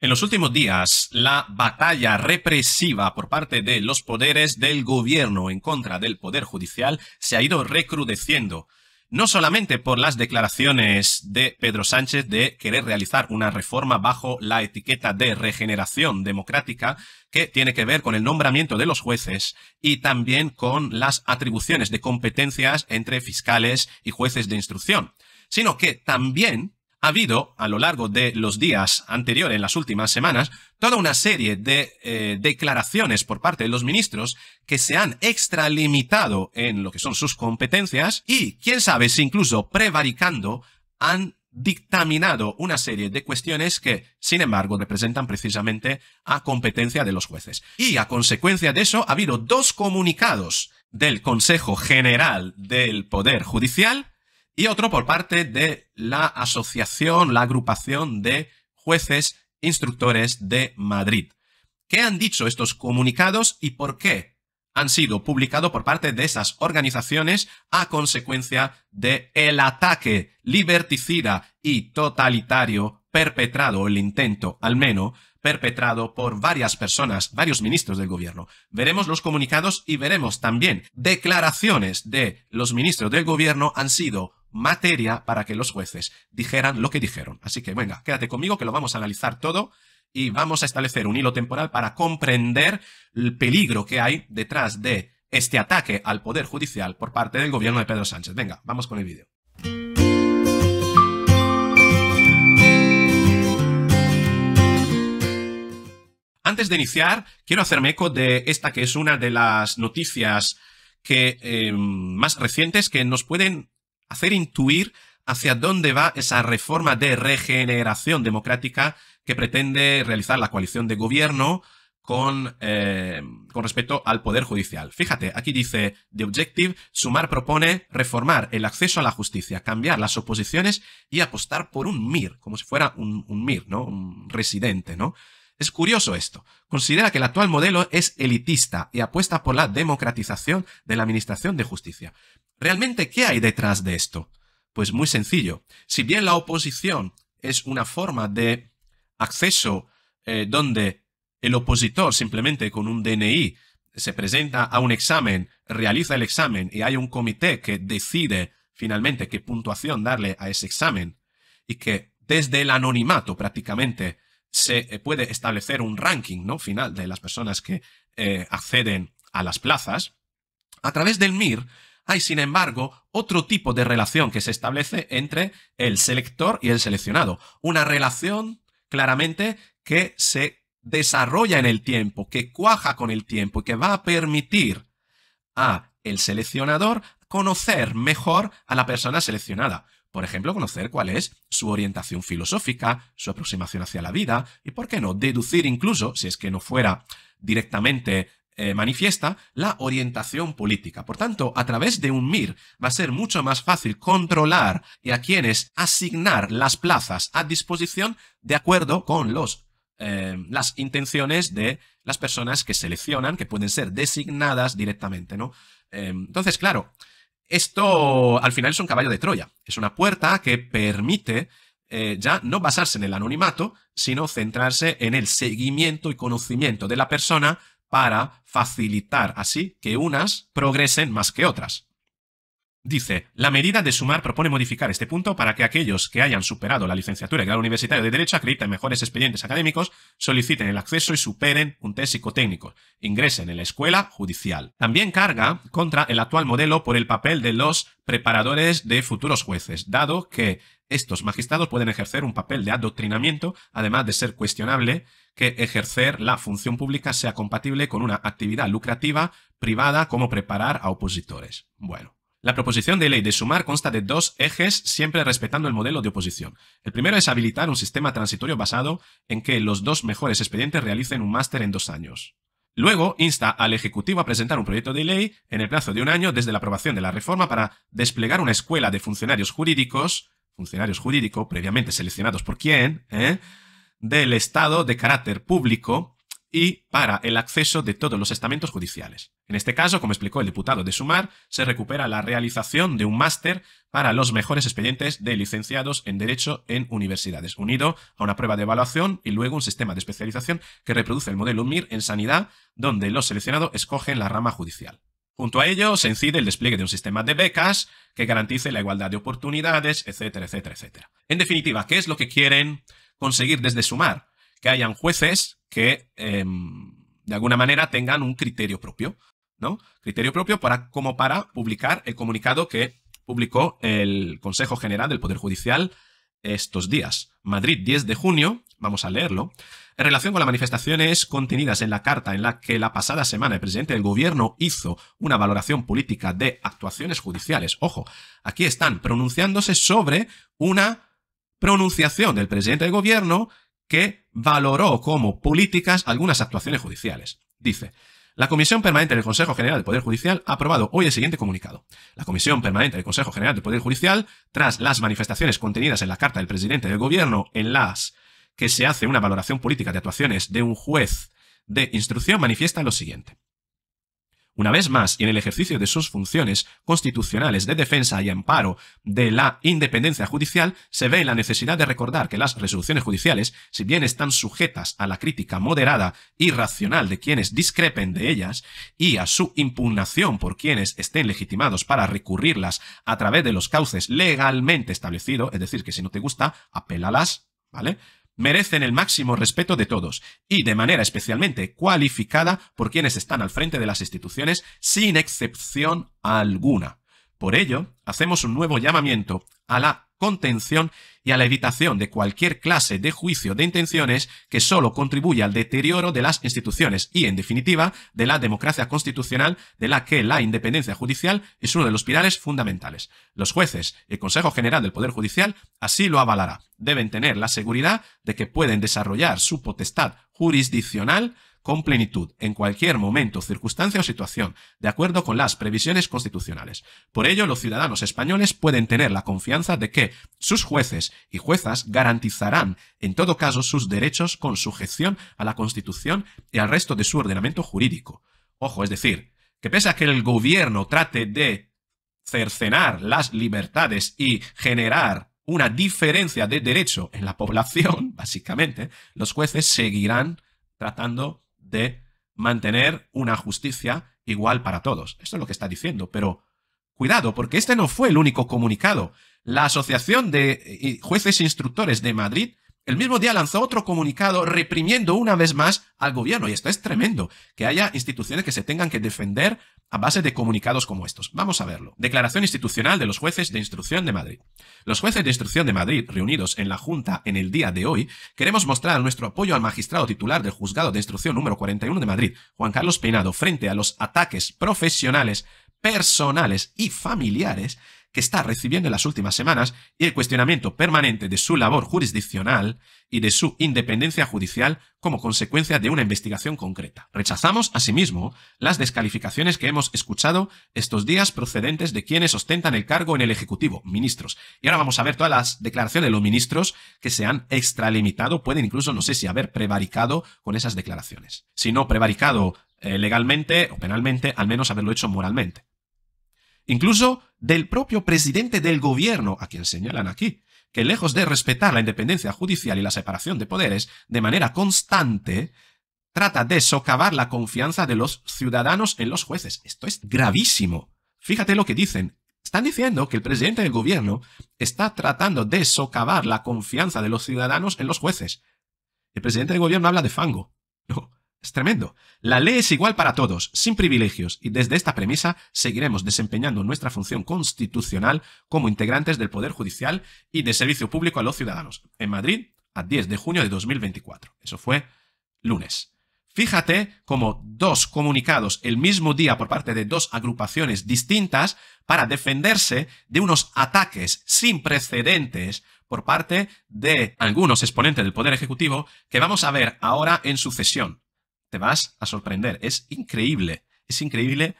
En los últimos días, la batalla represiva por parte de los poderes del gobierno en contra del poder judicial se ha ido recrudeciendo, no solamente por las declaraciones de Pedro Sánchez de querer realizar una reforma bajo la etiqueta de regeneración democrática, que tiene que ver con el nombramiento de los jueces y también con las atribuciones de competencias entre fiscales y jueces de instrucción, sino que también ha habido a lo largo de los días anteriores, en las últimas semanas, toda una serie de eh, declaraciones por parte de los ministros que se han extralimitado en lo que son sus competencias y, quién sabe, si incluso prevaricando, han dictaminado una serie de cuestiones que, sin embargo, representan precisamente a competencia de los jueces. Y a consecuencia de eso, ha habido dos comunicados del Consejo General del Poder Judicial y otro por parte de la asociación, la agrupación de jueces instructores de Madrid. ¿Qué han dicho estos comunicados y por qué han sido publicados por parte de esas organizaciones a consecuencia de el ataque liberticida y totalitario perpetrado, el intento al menos, perpetrado por varias personas, varios ministros del gobierno. Veremos los comunicados y veremos también declaraciones de los ministros del gobierno han sido materia para que los jueces dijeran lo que dijeron. Así que venga, quédate conmigo que lo vamos a analizar todo y vamos a establecer un hilo temporal para comprender el peligro que hay detrás de este ataque al Poder Judicial por parte del gobierno de Pedro Sánchez. Venga, vamos con el vídeo. Antes de iniciar, quiero hacerme eco de esta que es una de las noticias que, eh, más recientes que nos pueden hacer intuir hacia dónde va esa reforma de regeneración democrática que pretende realizar la coalición de gobierno con, eh, con, respecto al Poder Judicial. Fíjate, aquí dice The Objective, Sumar propone reformar el acceso a la justicia, cambiar las oposiciones y apostar por un MIR, como si fuera un, un MIR, ¿no? Un residente, ¿no? Es curioso esto. Considera que el actual modelo es elitista y apuesta por la democratización de la administración de justicia. ¿Realmente qué hay detrás de esto? Pues muy sencillo. Si bien la oposición es una forma de acceso eh, donde el opositor simplemente con un DNI se presenta a un examen, realiza el examen y hay un comité que decide finalmente qué puntuación darle a ese examen y que desde el anonimato prácticamente se eh, puede establecer un ranking ¿no? final de las personas que eh, acceden a las plazas. A través del MIR hay, sin embargo, otro tipo de relación que se establece entre el selector y el seleccionado. Una relación claramente que se desarrolla en el tiempo, que cuaja con el tiempo y que va a permitir a el seleccionador conocer mejor a la persona seleccionada. Por ejemplo, conocer cuál es su orientación filosófica, su aproximación hacia la vida y, por qué no, deducir incluso, si es que no fuera directamente eh, manifiesta, la orientación política. Por tanto, a través de un MIR va a ser mucho más fácil controlar y a quienes asignar las plazas a disposición de acuerdo con los eh, las intenciones de las personas que seleccionan, que pueden ser designadas directamente, ¿no? Eh, entonces, claro, esto al final es un caballo de Troya, es una puerta que permite eh, ya no basarse en el anonimato, sino centrarse en el seguimiento y conocimiento de la persona para facilitar así que unas progresen más que otras. Dice, la medida de sumar propone modificar este punto para que aquellos que hayan superado la licenciatura y grado universitario de Derecho acrediten mejores expedientes académicos, soliciten el acceso y superen un test técnico ingresen en la escuela judicial. También carga contra el actual modelo por el papel de los preparadores de futuros jueces, dado que estos magistrados pueden ejercer un papel de adoctrinamiento, además de ser cuestionable que ejercer la función pública sea compatible con una actividad lucrativa privada como preparar a opositores. Bueno. La proposición de ley de sumar consta de dos ejes siempre respetando el modelo de oposición. El primero es habilitar un sistema transitorio basado en que los dos mejores expedientes realicen un máster en dos años. Luego, insta al Ejecutivo a presentar un proyecto de ley en el plazo de un año desde la aprobación de la reforma para desplegar una escuela de funcionarios jurídicos, funcionarios jurídicos previamente seleccionados por quién, ¿eh? del Estado de carácter público y para el acceso de todos los estamentos judiciales. En este caso, como explicó el diputado de Sumar, se recupera la realización de un máster para los mejores expedientes de licenciados en Derecho en universidades, unido a una prueba de evaluación y luego un sistema de especialización que reproduce el modelo MIR en sanidad, donde los seleccionados escogen la rama judicial. Junto a ello, se incide el despliegue de un sistema de becas que garantice la igualdad de oportunidades, etcétera, etcétera, etcétera. En definitiva, ¿qué es lo que quieren conseguir desde Sumar? Que hayan jueces que... Em, de alguna manera tengan un criterio propio, ¿no? Criterio propio para, como para publicar el comunicado que publicó el Consejo General del Poder Judicial estos días. Madrid, 10 de junio, vamos a leerlo. En relación con las manifestaciones contenidas en la carta en la que la pasada semana el presidente del gobierno hizo una valoración política de actuaciones judiciales. Ojo, aquí están pronunciándose sobre una pronunciación del presidente del gobierno que valoró como políticas algunas actuaciones judiciales. Dice, la Comisión Permanente del Consejo General del Poder Judicial ha aprobado hoy el siguiente comunicado. La Comisión Permanente del Consejo General del Poder Judicial, tras las manifestaciones contenidas en la carta del presidente del Gobierno en las que se hace una valoración política de actuaciones de un juez de instrucción, manifiesta lo siguiente. Una vez más, y en el ejercicio de sus funciones constitucionales de defensa y amparo de la independencia judicial, se ve la necesidad de recordar que las resoluciones judiciales, si bien están sujetas a la crítica moderada y racional de quienes discrepen de ellas y a su impugnación por quienes estén legitimados para recurrirlas a través de los cauces legalmente establecidos, es decir, que si no te gusta, apélalas, ¿vale? merecen el máximo respeto de todos y de manera especialmente cualificada por quienes están al frente de las instituciones sin excepción alguna. Por ello, hacemos un nuevo llamamiento a la contención y a la evitación de cualquier clase de juicio de intenciones que solo contribuya al deterioro de las instituciones y, en definitiva, de la democracia constitucional de la que la independencia judicial es uno de los pilares fundamentales. Los jueces y el Consejo General del Poder Judicial así lo avalará. Deben tener la seguridad de que pueden desarrollar su potestad jurisdiccional con plenitud en cualquier momento, circunstancia o situación, de acuerdo con las previsiones constitucionales. Por ello, los ciudadanos españoles pueden tener la confianza de que sus jueces y juezas garantizarán, en todo caso, sus derechos con sujeción a la Constitución y al resto de su ordenamiento jurídico. Ojo, es decir, que pese a que el gobierno trate de cercenar las libertades y generar una diferencia de derecho en la población, básicamente, los jueces seguirán tratando de mantener una justicia igual para todos. Esto es lo que está diciendo, pero cuidado, porque este no fue el único comunicado. La Asociación de eh, Jueces Instructores de Madrid el mismo día lanzó otro comunicado reprimiendo una vez más al gobierno. Y esto es tremendo, que haya instituciones que se tengan que defender a base de comunicados como estos. Vamos a verlo. Declaración institucional de los jueces de instrucción de Madrid. Los jueces de instrucción de Madrid, reunidos en la Junta en el día de hoy, queremos mostrar nuestro apoyo al magistrado titular del juzgado de instrucción número 41 de Madrid, Juan Carlos Peinado, frente a los ataques profesionales, personales y familiares está recibiendo en las últimas semanas y el cuestionamiento permanente de su labor jurisdiccional y de su independencia judicial como consecuencia de una investigación concreta. Rechazamos, asimismo, las descalificaciones que hemos escuchado estos días procedentes de quienes ostentan el cargo en el Ejecutivo, ministros. Y ahora vamos a ver todas las declaraciones de los ministros que se han extralimitado, pueden incluso, no sé si haber prevaricado con esas declaraciones. Si no prevaricado eh, legalmente o penalmente, al menos haberlo hecho moralmente incluso del propio presidente del gobierno, a quien señalan aquí, que lejos de respetar la independencia judicial y la separación de poderes de manera constante, trata de socavar la confianza de los ciudadanos en los jueces. Esto es gravísimo. Fíjate lo que dicen. Están diciendo que el presidente del gobierno está tratando de socavar la confianza de los ciudadanos en los jueces. El presidente del gobierno habla de fango. No, es tremendo. La ley es igual para todos, sin privilegios, y desde esta premisa seguiremos desempeñando nuestra función constitucional como integrantes del Poder Judicial y de servicio público a los ciudadanos, en Madrid, a 10 de junio de 2024. Eso fue lunes. Fíjate cómo dos comunicados el mismo día por parte de dos agrupaciones distintas para defenderse de unos ataques sin precedentes por parte de algunos exponentes del Poder Ejecutivo que vamos a ver ahora en sucesión te vas a sorprender. Es increíble, es increíble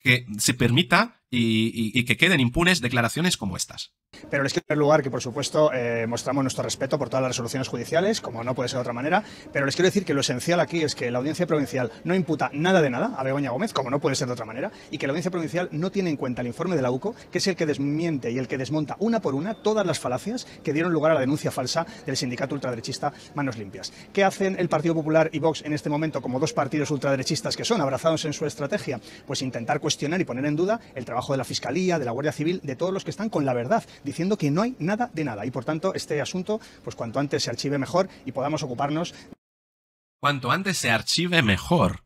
que se permita y, que queden impunes declaraciones como estas. Pero quiero quiero en primer lugar que, por supuesto, eh, mostramos nuestro respeto por todas las resoluciones judiciales, como no puede ser de otra manera, pero les quiero decir que lo esencial aquí es que la audiencia provincial no imputa nada de nada a Begoña Gómez, como no puede ser de otra manera, y que la audiencia provincial no tiene en cuenta el informe de la UCO, que es el que desmiente y el que desmonta una por una todas las falacias que dieron lugar a la denuncia falsa del sindicato ultraderechista Manos Limpias. ¿Qué hacen el Partido Popular y Vox en este momento como dos partidos ultraderechistas que son abrazados en su estrategia? Pues intentar cuestionar y poner en duda el trabajo de la Fiscalía, de la Guardia Civil, de todos los que están con la verdad, diciendo que no hay nada de nada. Y por tanto, este asunto, pues cuanto antes se archive mejor y podamos ocuparnos. Cuanto antes se archive mejor.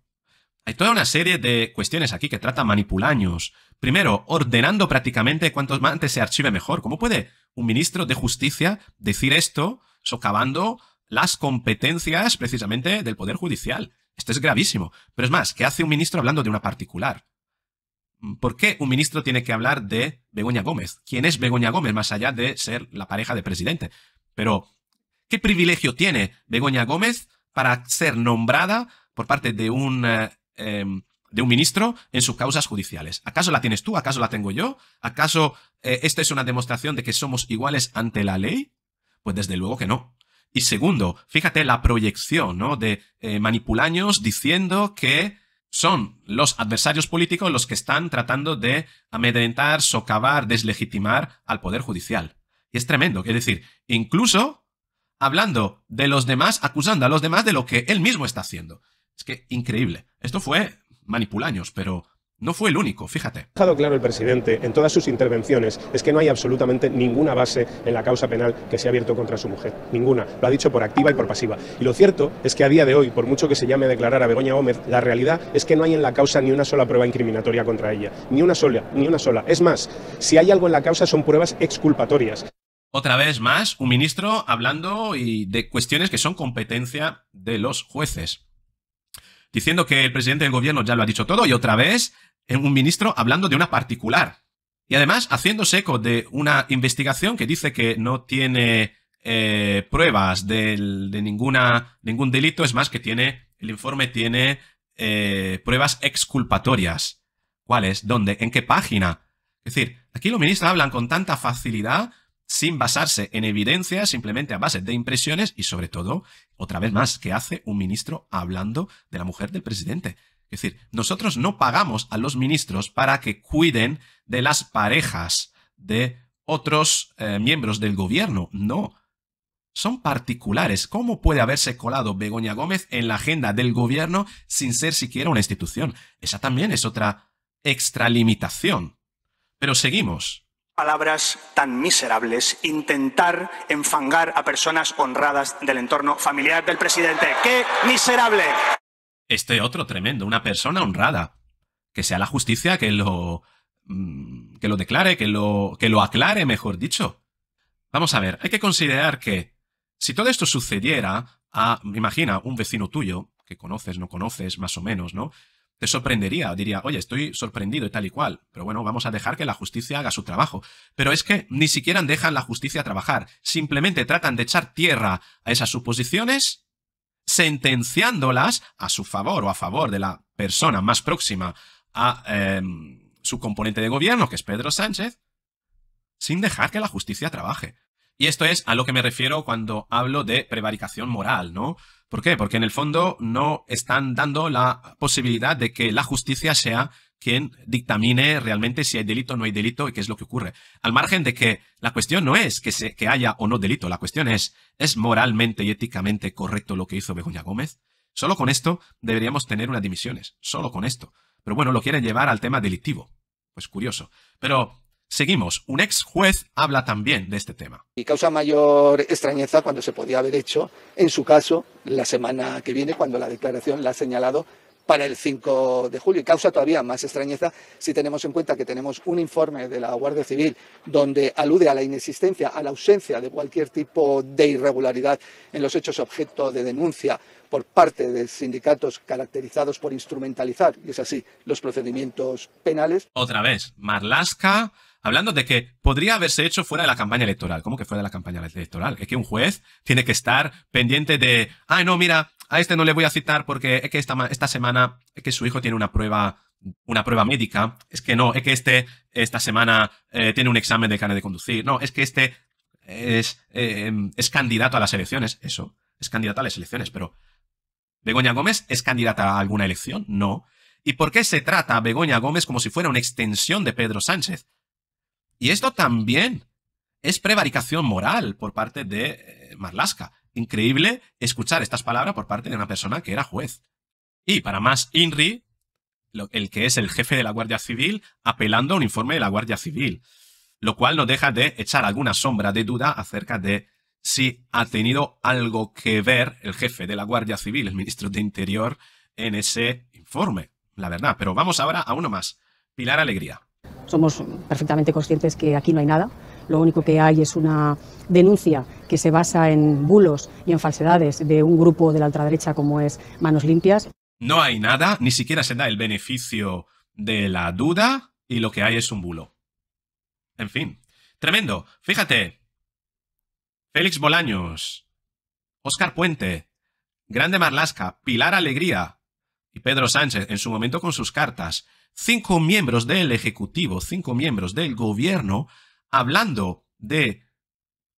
Hay toda una serie de cuestiones aquí que trata manipulaños. Primero, ordenando prácticamente cuanto antes se archive mejor. ¿Cómo puede un ministro de Justicia decir esto socavando las competencias precisamente del Poder Judicial? Esto es gravísimo. Pero es más, ¿qué hace un ministro hablando de una particular? ¿Por qué un ministro tiene que hablar de Begoña Gómez? ¿Quién es Begoña Gómez más allá de ser la pareja de presidente? Pero, ¿qué privilegio tiene Begoña Gómez para ser nombrada por parte de un, eh, em, de un ministro en sus causas judiciales? ¿Acaso la tienes tú? ¿Acaso la tengo yo? ¿Acaso eh, esta es una demostración de que somos iguales ante la ley? Pues desde luego que no. Y segundo, fíjate la proyección, ¿no? De eh, manipulaños diciendo que son los adversarios políticos los que están tratando de amedrentar, socavar, deslegitimar al Poder Judicial. Y es tremendo. Es decir, incluso hablando de los demás, acusando a los demás de lo que él mismo está haciendo. Es que increíble. Esto fue manipulaños, pero no fue el único, fíjate. Ha claro el presidente en todas sus intervenciones es que no hay absolutamente ninguna base en la causa penal que se ha abierto contra su mujer. Ninguna. Lo ha dicho por activa y por pasiva. Y lo cierto es que a día de hoy, por mucho que se llame a declarar a Begoña Gómez, la realidad es que no hay en la causa ni una sola prueba incriminatoria contra ella. Ni una sola, ni una sola. Es más, si hay algo en la causa son pruebas exculpatorias. Otra vez más, un ministro hablando y de cuestiones que son competencia de los jueces diciendo que el presidente del gobierno ya lo ha dicho todo y otra vez un ministro hablando de una particular. Y además haciéndose eco de una investigación que dice que no tiene eh, pruebas de, ninguna, ningún delito, es más que tiene, el informe tiene eh, pruebas exculpatorias. ¿Cuáles? ¿Dónde? ¿En qué página? Es decir, aquí los ministros hablan con tanta facilidad, sin basarse en evidencia, simplemente a base de impresiones y sobre todo, otra vez más, que hace un ministro hablando de la mujer del presidente? Es decir, nosotros no pagamos a los ministros para que cuiden de las parejas de otros eh, miembros del gobierno, no. Son particulares. ¿Cómo puede haberse colado Begoña Gómez en la agenda del gobierno sin ser siquiera una institución? Esa también es otra extralimitación. Pero seguimos palabras tan miserables intentar enfangar a personas honradas del entorno familiar del presidente. ¡Qué miserable! este otro tremendo, una persona honrada. Que sea la justicia que lo. Mm, que lo declare, que lo. que lo aclare, mejor dicho. Vamos a ver, hay que considerar que si todo esto sucediera a, imagina, un vecino tuyo, que conoces, no conoces, más o menos, ¿no? Te sorprendería, diría, oye, estoy sorprendido y tal y cual, pero bueno, vamos a dejar que la justicia haga su trabajo. Pero es que ni siquiera dejan la justicia trabajar, simplemente tratan de echar tierra a esas suposiciones sentenciándolas a su favor o a favor de la persona más próxima a em, su componente de gobierno, que es Pedro Sánchez, sin dejar que la justicia trabaje. Y esto es a lo que me refiero cuando hablo de prevaricación moral, ¿no? ¿Por qué? Porque en el fondo no están dando la posibilidad de que la justicia sea quien dictamine realmente si hay delito o no hay delito y qué es lo que ocurre. Al margen de que la cuestión no es que, se, que haya o no delito, la cuestión es, ¿es moralmente y éticamente correcto lo que hizo Begoña Gómez? Solo con esto deberíamos tener unas dimisiones, solo con esto. Pero bueno, lo quieren llevar al tema delictivo. Pues curioso. Pero seguimos, un ex juez habla también de este tema. Y causa mayor extrañeza cuando se podía haber hecho, en su caso, la semana que viene, cuando la declaración la ha señalado para el 5 de julio. Y causa todavía más extrañeza si tenemos en cuenta que tenemos un informe de la Guardia Civil donde alude a la inexistencia, a la ausencia de cualquier tipo de irregularidad en los hechos objeto de denuncia por parte de sindicatos caracterizados por instrumentalizar, y es así, los procedimientos penales. Otra vez, Marlaska hablando de que podría haberse hecho fuera de la campaña electoral. ¿Cómo que fuera de la campaña electoral? Es que un juez tiene que estar pendiente de, ay, ah, no, mira, a este no le voy a citar porque es que esta, esta semana es que su hijo tiene una prueba una prueba médica, es que no, es que este esta semana eh, tiene un examen de carne de conducir, no, es que este es, em, es candidato a las elecciones, eso, es candidato a las elecciones, pero Begoña Gómez es candidata a alguna elección, no. ¿Y por qué se trata a Begoña Gómez como si fuera una extensión de Pedro Sánchez? Y esto también es prevaricación moral por parte de eh, Marlasca increíble escuchar estas palabras por parte de una persona que era juez. Y para más, INRI, el que es el jefe de la Guardia Civil, apelando a un informe de la Guardia Civil, lo cual no deja de echar alguna sombra de duda acerca de si ha tenido algo que ver el jefe de la Guardia Civil, el ministro de Interior, en ese informe, la verdad. Pero vamos ahora a uno más, Pilar Alegría. Somos perfectamente conscientes que aquí no hay nada lo único que hay es una denuncia que se basa en bulos y en falsedades de un grupo de la ultraderecha como es Manos Limpias. No hay nada, ni siquiera se da el beneficio de la duda y lo que hay es un bulo. En fin, tremendo. Fíjate. Félix Bolaños, Óscar Puente, Grande Marlasca, Pilar Alegría y Pedro Sánchez en su momento con sus cartas. Cinco miembros del Ejecutivo, cinco miembros del gobierno hablando de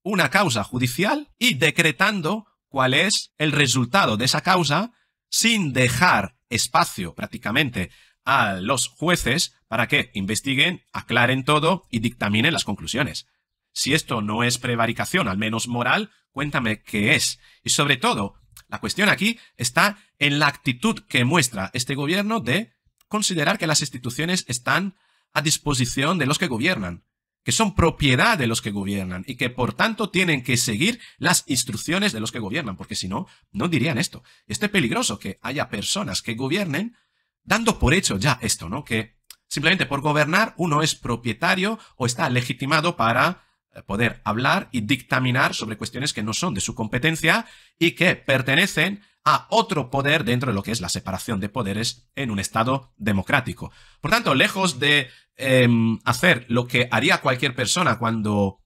una causa judicial y decretando cuál es el resultado de esa causa sin dejar espacio prácticamente a los jueces para que investiguen, aclaren todo y dictaminen las conclusiones. Si esto no es prevaricación, al menos moral, cuéntame qué es. Y sobre todo, la cuestión aquí está en la actitud que muestra este gobierno de considerar que las instituciones están a disposición de los que gobiernan que son propiedad de los que gobiernan y que por tanto tienen que seguir las instrucciones de los que gobiernan, porque si no, no dirían esto. Este es peligroso que haya personas que gobiernen dando por hecho ya esto, ¿no? Que simplemente por gobernar uno es propietario o está legitimado para eh, poder hablar y dictaminar sobre cuestiones que no son de su competencia y que pertenecen a otro poder dentro de lo que es la separación de poderes en un Estado democrático. Por tanto, lejos de em, hacer lo que haría cualquier persona cuando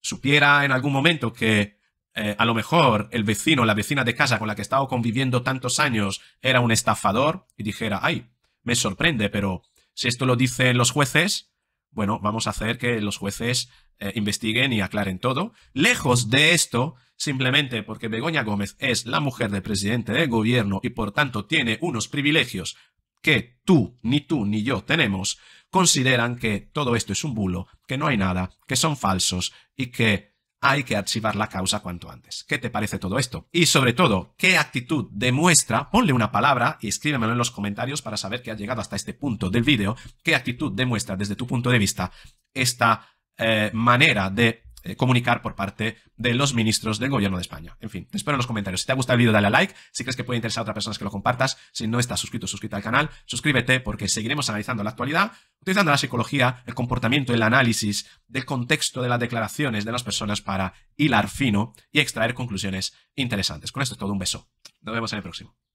supiera en algún momento que eh, a lo mejor el vecino o la vecina de casa con la que he estado conviviendo tantos años era un estafador y dijera, ay, me sorprende, pero si esto lo dicen los jueces, bueno, vamos a hacer que los jueces eh, investiguen y aclaren todo. Lejos de esto, simplemente porque Begoña Gómez es la mujer del presidente del gobierno y por tanto tiene unos privilegios que tú, ni tú, ni yo tenemos, consideran que todo esto es un bulo, que no hay nada, que son falsos y que hay que archivar la causa cuanto antes. ¿Qué te parece todo esto? Y sobre todo, ¿qué actitud demuestra? Ponle una palabra y escríbemelo en los comentarios para saber que ha llegado hasta este punto del vídeo. ¿Qué actitud demuestra desde tu punto de vista esta eh, manera de eh, comunicar por parte de los ministros del gobierno de España. En fin, te espero en los comentarios. Si te ha gustado el vídeo, dale a like. Si crees que puede interesar a otras personas que lo compartas, si no estás suscrito, suscríbete al canal. Suscríbete porque seguiremos analizando la actualidad, utilizando la psicología, el comportamiento, el análisis del contexto de las declaraciones de las personas para hilar fino y extraer conclusiones interesantes. Con esto es todo. Un beso. Nos vemos en el próximo.